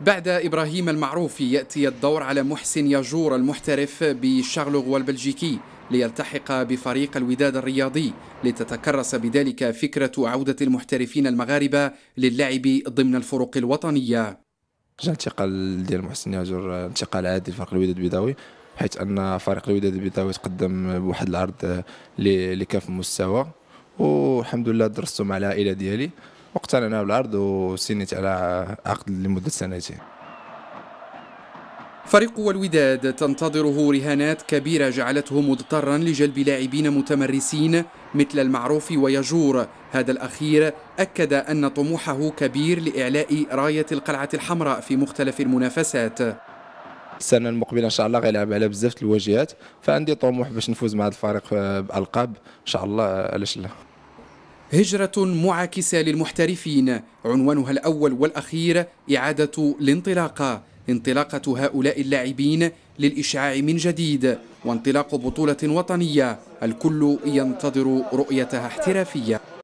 بعد إبراهيم المعروف يأتي الدور على محسن ياجور المحترف بشارلوغوا البلجيكي ليلتحق بفريق الوداد الرياضي لتتكرس بذلك فكرة عودة المحترفين المغاربة للعب ضمن الفرق الوطنية جاء الانتقال ديال محسن ياجور انتقال عادي لفريق الوداد البيضاوي حيث ان فريق الوداد البيضاوي تقدم بواحد العرض لكاف المستوى والحمد لله درسته مع العائله ديالي واقتنعنا بالعرض وسنيت على عقد لمده سنتين فريق الوداد تنتظره رهانات كبيرة جعلته مضطرا لجلب لاعبين متمرسين مثل المعروف ويجور هذا الأخير أكد أن طموحه كبير لإعلاء راية القلعة الحمراء في مختلف المنافسات السنه المقبله ان شاء الله غيلعب على بزاف الواجهات فعندي طموح باش نفوز مع هذا الفريق آه، بالقاب ان شاء الله آه، علاش لا هجرة معاكسة للمحترفين عنوانها الأول والأخير إعادة الانطلاقة انطلاقة هؤلاء اللاعبين للإشعاع من جديد وانطلاق بطولة وطنية الكل ينتظر رؤيتها احترافية